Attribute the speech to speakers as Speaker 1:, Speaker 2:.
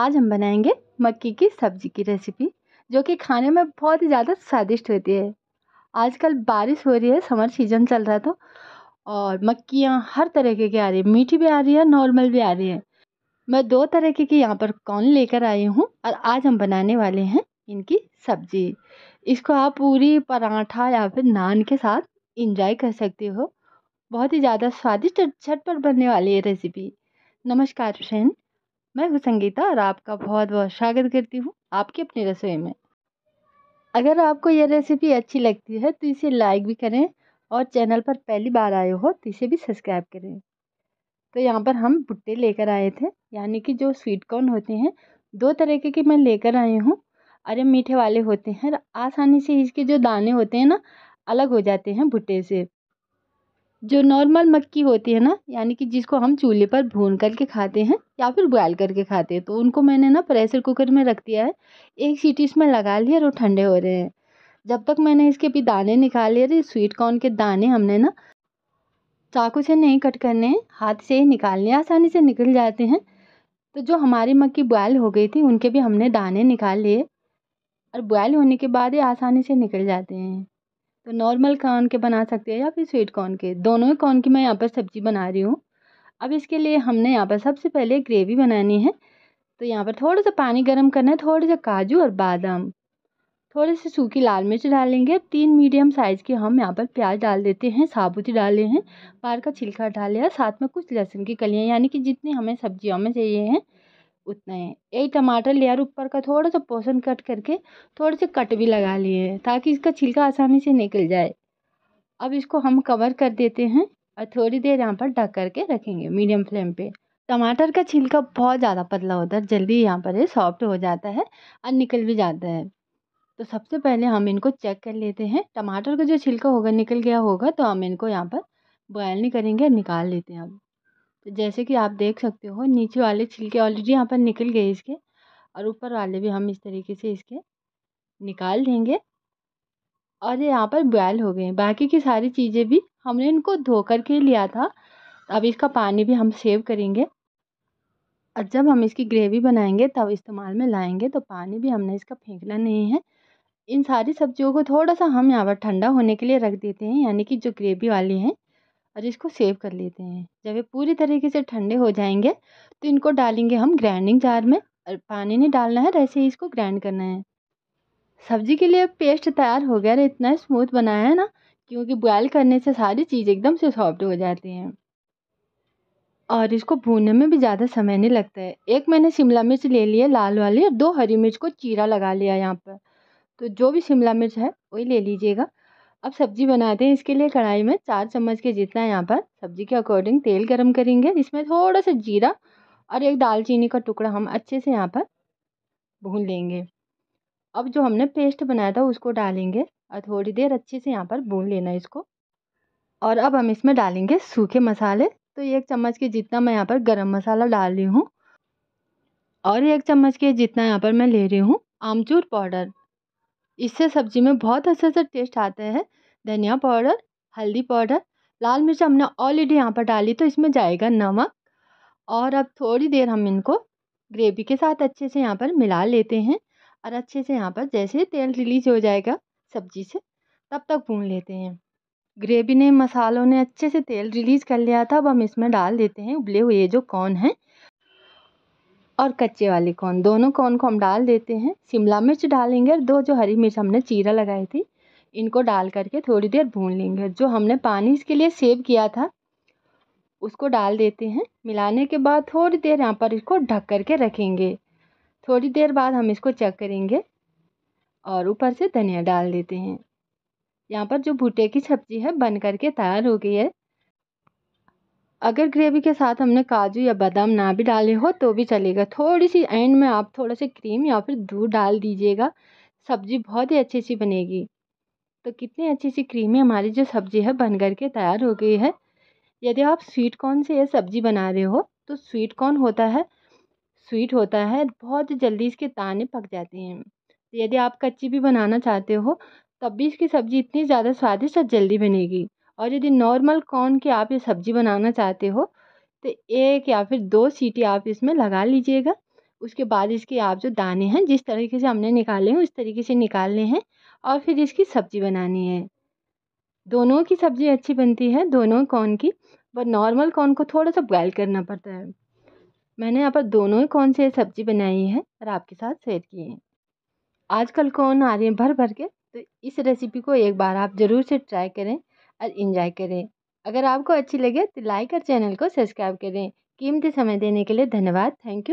Speaker 1: आज हम बनाएंगे मक्की की सब्ज़ी की रेसिपी जो कि खाने में बहुत ही ज़्यादा स्वादिष्ट होती है आजकल बारिश हो रही है समर सीजन चल रहा है तो और मक्कियाँ हर तरीके की आ रही है मीठी भी आ रही है नॉर्मल भी आ रही है मैं दो तरीके की यहाँ पर कॉर्न लेकर आई हूँ और आज हम बनाने वाले हैं इनकी सब्ज़ी इसको आप पूरी पराठा या फिर नान के साथ इंजॉय कर सकते हो बहुत ही ज़्यादा स्वादिष्ट और झटपट बनने वाली है रेसिपी नमस्कार फ्रेंड मैं हूँ संगीता और आपका बहुत बहुत स्वागत करती हूँ आपकी अपनी रसोई में अगर आपको यह रेसिपी अच्छी लगती है तो इसे लाइक भी करें और चैनल पर पहली बार आए हो तो इसे भी सब्सक्राइब करें तो यहाँ पर हम भुट्टे लेकर आए थे यानी कि जो स्वीट कॉर्न होते हैं दो तरीके के मैं लेकर आई हूँ अरे मीठे वाले होते हैं आसानी से इसके जो दाने होते हैं ना अलग हो जाते हैं भुट्टे से जो नॉर्मल मक्की होती है ना यानी कि जिसको हम चूल्हे पर भून कर के खाते हैं या फिर बॉयल करके खाते हैं तो उनको मैंने ना प्रेसर कुकर में रख दिया है एक सीटी इसमें लगा ली और वो ठंडे हो रहे हैं जब तक मैंने इसके भी दाने निकाले अरे स्वीट कॉर्न के दाने हमने ना चाकू से नहीं कट करने हाथ से ही निकालने आसानी से निकल जाते हैं तो जो हमारी मक्की बॉयल हो गई थी उनके भी हमने दाने निकाल लिए और बॉयल होने के बाद ही आसानी से निकल जाते हैं तो नॉर्मल कॉर्न के बना सकते हैं या फिर स्वीट कॉर्न के दोनों ही कॉर्न की मैं यहाँ पर सब्ज़ी बना रही हूँ अब इसके लिए हमने यहाँ पर सबसे पहले ग्रेवी बनानी है तो यहाँ पर थोड़ा सा पानी गर्म करना है थोड़े से काजू और बादाम थोड़े से सूखी लाल मिर्च डालेंगे तीन मीडियम साइज़ के हम यहाँ पर प्याज डाल देते हैं साबुती डाले हैं बाहर का छिलका डाले हैं साथ में कुछ लहसुन की कलियाँ यानी कि जितनी हमें सब्जियों में चाहिए हैं उतना है यही टमाटर लेयर ऊपर का थोड़ा सा पोषण कट करके थोड़े से कट भी लगा लिए हैं ताकि इसका छिलका आसानी से निकल जाए अब इसको हम कवर कर देते हैं और थोड़ी देर यहाँ पर ढक करके रखेंगे मीडियम फ्लेम पे टमाटर का छिलका बहुत ज़्यादा पतला होता है जल्दी यहाँ पर ये सॉफ्ट हो जाता है और निकल भी जाता है तो सबसे पहले हम इनको चेक कर लेते हैं टमाटर का जो छिलका होगा निकल गया होगा तो हम इनको यहाँ पर बॉयल नहीं करेंगे निकाल लेते हैं अब तो जैसे कि आप देख सकते हो नीचे वाले छिलके ऑलरेडी यहाँ पर निकल गए इसके और ऊपर वाले भी हम इस तरीके से इसके निकाल देंगे और ये यहाँ पर बॉयल हो गए बाकी की सारी चीज़ें भी हमने इनको धो कर के लिया था अब इसका पानी भी हम सेव करेंगे और जब हम इसकी ग्रेवी बनाएंगे तब इस्तेमाल में लाएंगे तो पानी भी हमने इसका फेंकना नहीं है इन सारी सब्जियों को थोड़ा सा हम यहाँ पर ठंडा होने के लिए रख देते हैं यानी कि जो ग्रेवी वाली हैं और इसको सेव कर लेते हैं जब ये पूरी तरीके से ठंडे हो जाएंगे तो इनको डालेंगे हम ग्राइंडिंग जार में और पानी नहीं डालना है वैसे ही इसको ग्राइंड करना है सब्जी के लिए पेस्ट तैयार हो गया इतना स्मूथ बनाया है ना क्योंकि बॉयल करने से सारी चीज़ एकदम से सॉफ्ट हो जाती हैं और इसको भूनने में भी ज़्यादा समय नहीं लगता है एक मैंने शिमला मिर्च ले लिया लाल वाली और दो हरी मिर्च को चीरा लगा लिया यहाँ पर तो जो भी शिमला मिर्च है वही ले लीजिएगा अब सब्जी बनाते हैं इसके लिए कढ़ाई में चार चम्मच के जितना यहाँ पर सब्जी के अकॉर्डिंग तेल गरम करेंगे इसमें थोड़ा सा जीरा और एक दालचीनी का टुकड़ा हम अच्छे से यहाँ पर भून लेंगे अब जो हमने पेस्ट बनाया था उसको डालेंगे और थोड़ी देर अच्छे से यहाँ पर भून लेना इसको और अब हम इसमें डालेंगे सूखे मसाले तो एक चम्मच के जितना मैं यहाँ पर गरम मसाला डाल रही हूँ और एक चम्मच के जितना यहाँ पर मैं ले रही हूँ आमचूर पाउडर इससे सब्ज़ी में बहुत अच्छे से टेस्ट आते हैं धनिया पाउडर हल्दी पाउडर लाल मिर्च हमने ऑलरेडी यहाँ पर डाली तो इसमें जाएगा नमक और अब थोड़ी देर हम इनको ग्रेवी के साथ अच्छे से यहाँ पर मिला लेते हैं और अच्छे से यहाँ पर जैसे तेल रिलीज हो जाएगा सब्जी से तब तक भून लेते हैं ग्रेवी ने मसालों ने अच्छे से तेल रिलीज़ कर लिया था अब हम इसमें डाल देते हैं उबले हुए जो कॉर्न हैं और कच्चे वाले कॉर्न दोनों कॉर्न को हम डाल देते हैं शिमला मिर्च डालेंगे और दो जो हरी मिर्च हमने चीरा लगाई थी इनको डाल करके थोड़ी देर भून लेंगे जो हमने पानी इसके लिए सेव किया था उसको डाल देते हैं मिलाने के बाद थोड़ी देर यहाँ पर इसको ढक करके रखेंगे थोड़ी देर बाद हम इसको चेक करेंगे और ऊपर से धनिया डाल देते हैं यहाँ पर जो भुट्टे की सब्ज़ी है बन करके तैयार हो गई है अगर ग्रेवी के साथ हमने काजू या बादाम ना भी डाले हो तो भी चलेगा थोड़ी सी एंड में आप थोड़ा सा क्रीम या फिर दूध डाल दीजिएगा सब्ज़ी बहुत ही अच्छी सी बनेगी तो कितनी अच्छी सी क्रीमी हमारी जो सब्ज़ी है बन करके के तैयार हो गई है यदि आप स्वीट कॉर्न से यह सब्ज़ी बना रहे हो तो स्वीट कॉर्न होता है स्वीट होता है बहुत जल्दी इसके ताने पक जाते हैं यदि आप कच्ची भी बनाना चाहते हो तब भी इसकी सब्ज़ी इतनी ज़्यादा स्वादिष्ट और जल्दी बनेगी और यदि नॉर्मल कॉर्न की आप ये सब्ज़ी बनाना चाहते हो तो एक या फिर दो सीटी आप इसमें लगा लीजिएगा उसके बाद इसके आप जो दाने हैं जिस तरीके से हमने निकाले हैं उस तरीके से निकालने हैं और फिर इसकी सब्ज़ी बनानी है दोनों की सब्ज़ी अच्छी बनती है दोनों कॉर्न की पर नॉर्मल कॉर्न को थोड़ा सा बॉयल करना पड़ता है मैंने यहाँ पर दोनों ही कॉर्न से सब्ज़ी बनाई है और आपके साथ शेयर की है आजकल कॉर्न आ रहे हैं भर भर के तो इस रेसिपी को एक बार आप ज़रूर से ट्राई करें और इन्जॉय करें अगर आपको अच्छी लगे तो लाइक और चैनल को सब्सक्राइब करें कीमती समय देने के लिए धन्यवाद थैंक यू